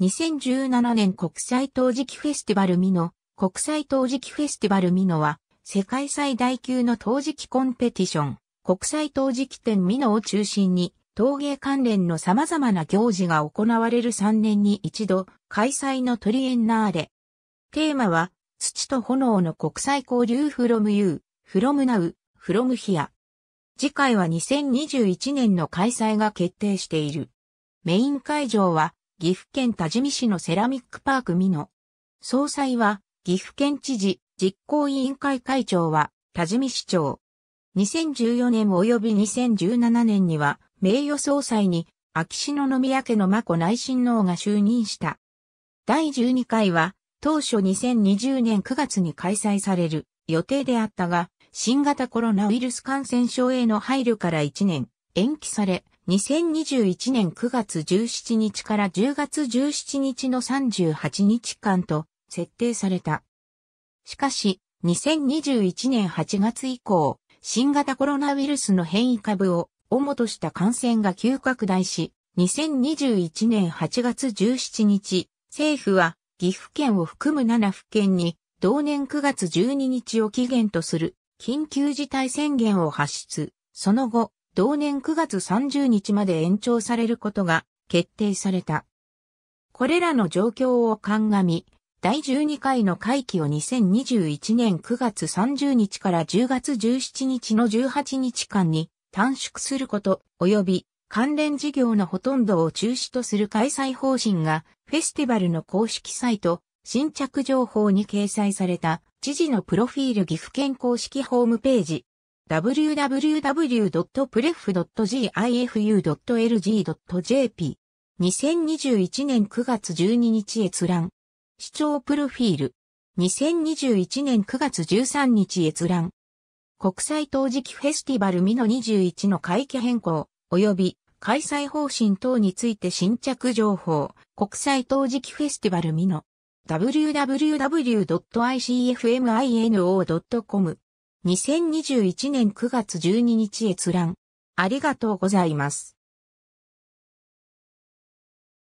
2017年国際陶磁器フェスティバルミノ、国際陶磁器フェスティバルミノは、世界最大級の陶磁器コンペティション、国際陶磁器店ミノを中心に、陶芸関連の様々な行事が行われる3年に一度、開催のトリエンナーレ。テーマは、土と炎の国際交流フロムユー、フロムナウ、フロムヒア。次回は2021年の開催が決定している。メイン会場は、岐阜県多治見市のセラミックパーク美ノ。総裁は、岐阜県知事、実行委員会会長は、多治見市長。2014年及び2017年には、名誉総裁に、秋篠宮家の真子内親王が就任した。第12回は、当初2020年9月に開催される予定であったが、新型コロナウイルス感染症への配慮から1年延期され、2021年9月17日から10月17日の38日間と設定された。しかし、2021年8月以降、新型コロナウイルスの変異株を主とした感染が急拡大し、2021年8月17日、政府は岐阜県を含む7府県に同年9月12日を期限とする緊急事態宣言を発出。その後、同年9月30日まで延長されることが決定された。これらの状況を鑑み、第12回の会期を2021年9月30日から10月17日の18日間に短縮すること、及び関連事業のほとんどを中止とする開催方針がフェスティバルの公式サイト、新着情報に掲載された知事のプロフィール岐阜県公式ホームページ www.pref.gifu.lg.jp。2021年9月12日閲覧。視聴プロフィール。2021年9月13日閲覧。国際陶磁器フェスティバルミノ21の会期変更、及び開催方針等について新着情報。国際陶磁器フェスティバルミノ。www.icfmino.com 2021年9月12日閲覧。ありがとうございます。